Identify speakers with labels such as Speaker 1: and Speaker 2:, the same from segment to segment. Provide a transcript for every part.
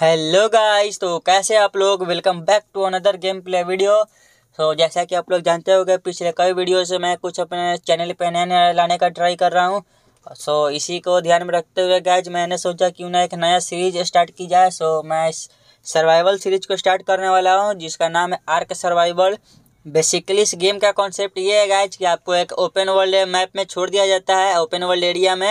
Speaker 1: hello guys तो कैसे आप लोग welcome back to another game play video तो जैसा कि आप लोग जानते हो पिछले कई वीडियो से मैं कुछ अपने चैनल पे नया नया लाने का ट्राई कर रहा हूँ सो इसी को ध्यान में रखते हुए गाइस मैंने सोचा क्यों ना एक नया सीरीज स्टार्ट की जाए सो मैं इस सर्वाइवल सीरीज को स्टार्ट करने वाला हूँ जिसका नाम है आर्क सर्वाइवल बेसिकली इस गेम का कॉन्सेप्ट ये है गाइज कि आपको एक ओपन वर्ल्ड मैप में छोड़ दिया जाता है ओपन वर्ल्ड एरिया में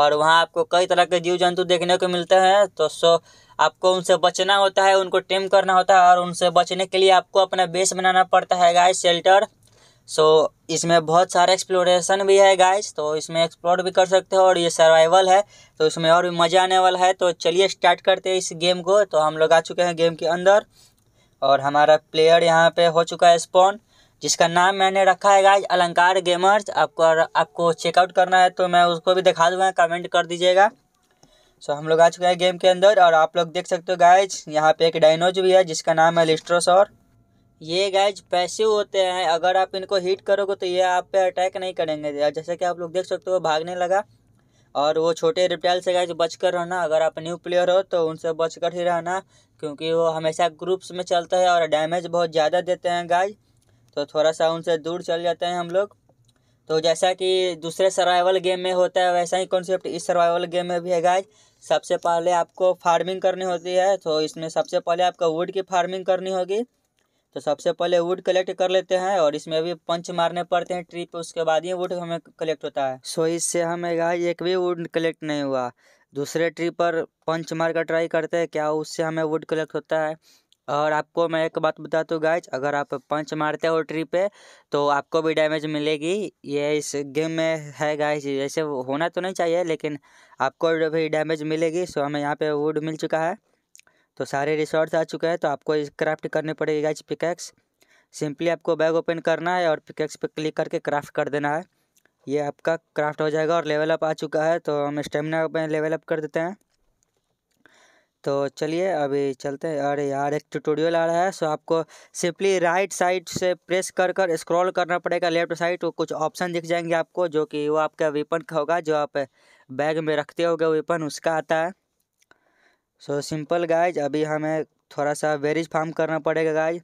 Speaker 1: और वहाँ आपको कई तरह के जीव जंतु देखने को मिलते हैं तो सो आपको उनसे बचना होता है उनको टेम करना होता है और उनसे बचने के लिए आपको अपना बेस बनाना पड़ता है गाइस शेल्टर सो so, इसमें बहुत सारा एक्सप्लोरेशन भी है गाइस तो इसमें एक्सप्लोर भी कर सकते हो और ये सर्वाइवल है तो इसमें और भी मज़ा आने वाला है तो चलिए स्टार्ट करते हैं इस गेम को तो हम लोग आ चुके हैं गेम के अंदर और हमारा प्लेयर यहाँ पे हो चुका है स्पॉन जिसका नाम मैंने रखा है गाइज अलंकार गेमर्स आपको आपको चेकआउट करना है तो मैं उसको भी दिखा दूंगा कमेंट कर दीजिएगा सो so, हम लोग आ चुके हैं गेम के अंदर और आप लोग देख सकते हो गाइज यहाँ पे एक डायनोज भी है जिसका नाम है और ये गाइज पैसे होते हैं अगर आप इनको हीट करोगे तो ये आप पे अटैक नहीं करेंगे जैसे कि आप लोग देख सकते हो भागने लगा और वो छोटे रिप्टाइल से गाइज बच कर रहना अगर आप न्यू प्लेयर हो तो उनसे बच कर ही रहना क्योंकि वो हमेशा ग्रुप्स में चलता है और डैमेज बहुत ज़्यादा देते हैं गाइज तो थोड़ा सा उनसे दूर चल जाते हैं हम लोग तो जैसा कि दूसरे सर्वाइवल गेम में होता है वैसा ही कॉन्सेप्ट इस सर्वाइवल गेम में भी है गाइज सबसे पहले आपको फार्मिंग करनी होती है तो इसमें सबसे पहले आपको वुड की फार्मिंग करनी होगी तो सबसे पहले वुड कलेक्ट कर लेते हैं और इसमें भी पंच मारने पड़ते हैं ट्री पे उसके बाद ही वुड हमें कलेक्ट होता है सो इससे हमें गाय एक भी वुड कलेक्ट नहीं हुआ दूसरे ट्री पर पंच मार कर ट्राई करते हैं क्या उससे हमें वुड कलेक्ट होता है और आपको मैं एक बात बता दूँ गाइज अगर आप पंच मारते हो ट्री पे तो आपको भी डैमेज मिलेगी ये इस गेम में है गाइज जैसे होना तो नहीं चाहिए लेकिन आपको भी डैमेज मिलेगी सो हमें यहाँ पे वुड मिल चुका है तो सारे रिसोर्ट्स आ चुके हैं तो आपको क्राफ्ट करनी पड़ेगी गाइज पिकैक्स सिंपली आपको बैग ओपन करना है और पिकैक्स पे क्लिक करके क्राफ्ट कर देना है ये आपका क्राफ्ट हो जाएगा और लेवल अप आ चुका है तो हम स्टेमिना में लेवल अप कर देते हैं तो चलिए अभी चलते हैं अरे यार एक ट्यूटोरियल आ रहा है सो आपको सिंपली राइट साइड से प्रेस कर कर स्क्रॉल करना पड़ेगा लेफ्ट साइड वो कुछ ऑप्शन दिख जाएंगे आपको जो कि वो आपका वेपन का होगा जो आप बैग में रखते होगे वेपन उसका आता है सो सिंपल गाइज अभी हमें थोड़ा सा वेरिज फार्म करना पड़ेगा गाइज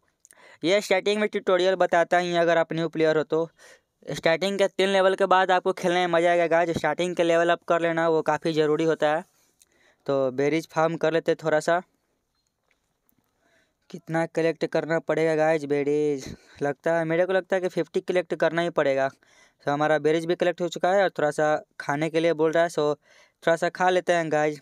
Speaker 1: ये स्टार्टिंग में ट्यूटोरियल बताता ही अगर आप न्यू प्लेयर हो तो स्टार्टिंग के तीन लेवल के बाद आपको खेलने में मज़ा आएगा गाइज स्टार्टिंग के लेवल अप कर लेना वो काफ़ी ज़रूरी होता है तो बेरीज फार्म कर लेते थोड़ा सा कितना कलेक्ट करना पड़ेगा गाइज बेरीज लगता है मेरे को लगता है कि फिफ्टी कलेक्ट करना ही पड़ेगा तो हमारा बेरीज भी कलेक्ट हो चुका है और थोड़ा सा खाने के लिए बोल रहा है सो थोड़ा सा खा लेते हैं गाइज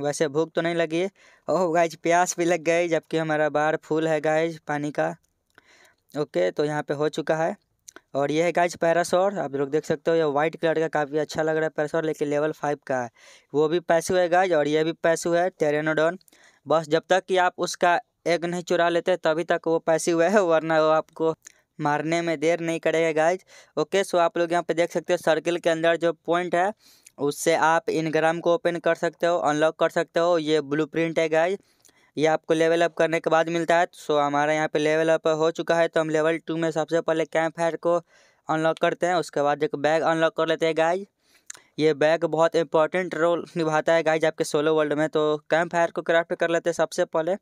Speaker 1: वैसे भूख तो नहीं लगी है ओह गाइज प्यास भी लग गई जबकि हमारा बाढ़ फूल है गाइज पानी का ओके तो यहाँ पे हो चुका है और ये है गाइज पैरासोर आप लोग देख सकते हो ये व्हाइट कलर का काफ़ी अच्छा लग रहा है पैरासोर लेकिन लेवल फाइव का है वो भी पैसू है गाइज और ये भी पैसू है टेरेनोडोन बस जब तक कि आप उसका एग नहीं चुरा लेते तभी तक वो हुए है वरना वो आपको मारने में देर नहीं करेगा गाइज ओके सो आप लोग यहाँ पे देख सकते हो सर्किल के अंदर जो पॉइंट है उससे आप इनग्राम को ओपन कर सकते हो अनलॉक कर सकते हो ये प्रिंट है गाइज ये आपको लेवल अप करने के बाद मिलता है सो हमारा यहाँ पे लेवल अप हो चुका है तो हम लेवल टू में सबसे पहले कैंप फायर को अनलॉक करते हैं उसके बाद एक बैग अनलॉक कर लेते हैं गाइज ये बैग बहुत इंपॉर्टेंट रोल निभाता है गाइज आपके सोलो वर्ल्ड में तो कैंप फायर को क्राफ्ट कर लेते हैं सबसे पहले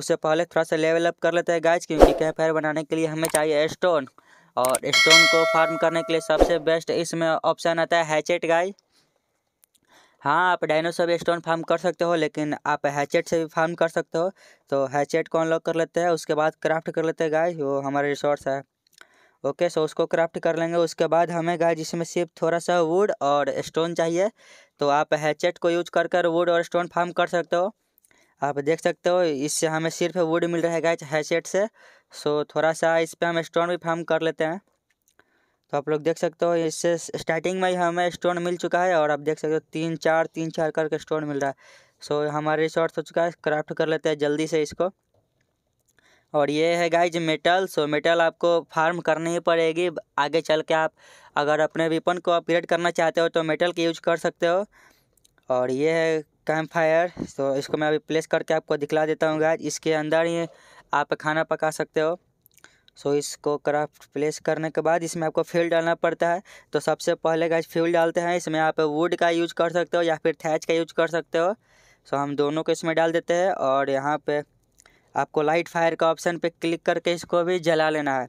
Speaker 1: उससे पहले थोड़ा सा लेवल अप कर लेते हैं गाइज क्योंकि कैंप फायर बनाने के लिए हमें चाहिए स्टोन और स्टोन को फार्म करने के लिए सबसे बेस्ट इसमें ऑप्शन आता है हैचेट गाइज हाँ आप डायनासोर भी स्टोन फार्म कर सकते हो लेकिन आप हैचेट से भी फार्म कर सकते हो तो हैचेट को अनलॉक कर लेते हैं उसके बाद क्राफ्ट कर लेते हैं गाय वो हमारा रिसोर्स है ओके सो उसको क्राफ्ट कर लेंगे उसके बाद हमें गाय जिसमें सिर्फ थोड़ा सा वुड और स्टोन चाहिए तो आप हैचेट को यूज कर कर वुड और स्टोन फार्म कर सकते हो आप देख सकते हो इससे हमें सिर्फ वुड मिल रहा है गाय हैचेट से सो थोड़ा सा इस पर हम स्टोन भी फार्म कर लेते हैं तो आप लोग देख सकते हो इससे स्टार्टिंग में ही हमें स्टोन मिल चुका है और आप देख सकते हो तीन चार तीन चार करके स्टोन मिल रहा है सो हमारे शॉर्ट्स हो चुका है क्राफ्ट कर लेते हैं जल्दी से इसको और ये है गाइज मेटल सो मेटल आपको फार्म करनी ही पड़ेगी आगे चल के आप अगर अपने वेपन को अपग्रेड करना चाहते हो तो मेटल की यूज कर सकते हो और ये है कैंप फायर तो इसको मैं अभी प्लेस करके आपको दिखला देता हूँ गाइज इसके अंदर ही आप खाना पका सकते हो सो इसको क्राफ्ट प्लेस करने के बाद इसमें आपको फ्यूल डालना पड़ता है तो सबसे पहले गाइज फ्यूल डालते हैं इसमें आप वुड का यूज कर सकते हो या फिर थैच का यूज कर सकते हो सो हम दोनों को इसमें डाल देते हैं और यहाँ पर आपको लाइट फायर का ऑप्शन पर क्लिक करके इसको भी जला लेना है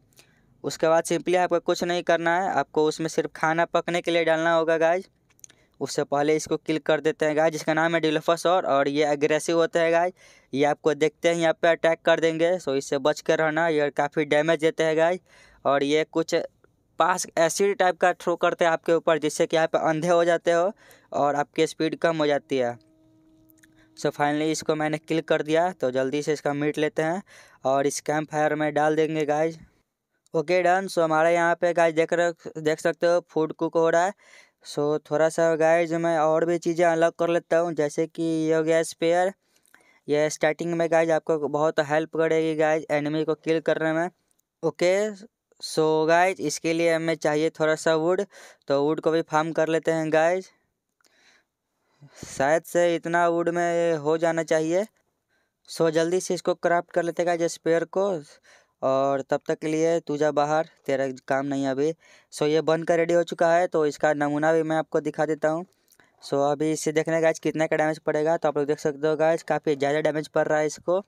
Speaker 1: उसके बाद सिंपली आपको कुछ नहीं करना है आपको उसमें सिर्फ खाना पकने के लिए डालना होगा गाइज उससे पहले इसको किल कर देते हैं गाय जिसका नाम है डिलोफस और, और ये अग्रेसिव होते हैं गाय ये आपको देखते हैं यहाँ पे अटैक कर देंगे सो इससे बच कर रहना ये काफ़ी डैमेज देते हैं गाय और ये कुछ पास एसिड टाइप का थ्रो करते हैं आपके ऊपर जिससे कि आप अंधे हो जाते हो और आपकी स्पीड कम हो जाती है सो so फाइनली इसको मैंने क्लिक कर दिया तो जल्दी से इसका मीट लेते हैं और इस कैंप फायर में डाल देंगे गाइज ओके डन सो हमारे यहाँ पे गाइज देख रहे देख सकते हो फूड कुक हो रहा है सो so, थोड़ा सा गाइज मैं और भी चीज़ें अनलॉक कर लेता हूँ जैसे कि ये हो गया स्पेयर ये स्टार्टिंग में गाइज आपको बहुत हेल्प करेगी गाइज एनिमी को किल करने में ओके सो गाइज इसके लिए हमें चाहिए थोड़ा सा वुड तो वुड को भी फार्म कर लेते हैं गाइज शायद से इतना वुड में हो जाना चाहिए सो so, जल्दी से इसको क्राफ्ट कर लेते हैं गाइज स्पेयर को और तब तक के लिए तू जा बाहर तेरा काम नहीं है अभी सो ये बन कर रेडी हो चुका है तो इसका नमूना भी मैं आपको दिखा देता हूँ सो अभी इसे देखने गाइज कितना का डैमेज पड़ेगा तो आप लोग देख सकते हो गाइज काफ़ी ज़्यादा डैमेज पड़ रहा है इसको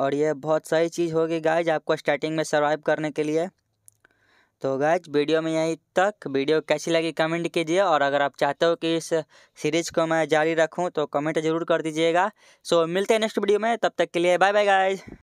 Speaker 1: और ये बहुत सही चीज़ होगी गाइज आपको स्टार्टिंग में सर्वाइव करने के लिए तो गाइज वीडियो में यहीं तक वीडियो कैसी लगी कमेंट कीजिए और अगर आप चाहते हो कि इस सीरीज़ को मैं जारी रखूं तो कमेंट ज़रूर कर दीजिएगा सो मिलते हैं नेक्स्ट वीडियो में तब तक के लिए बाय बाय गाइज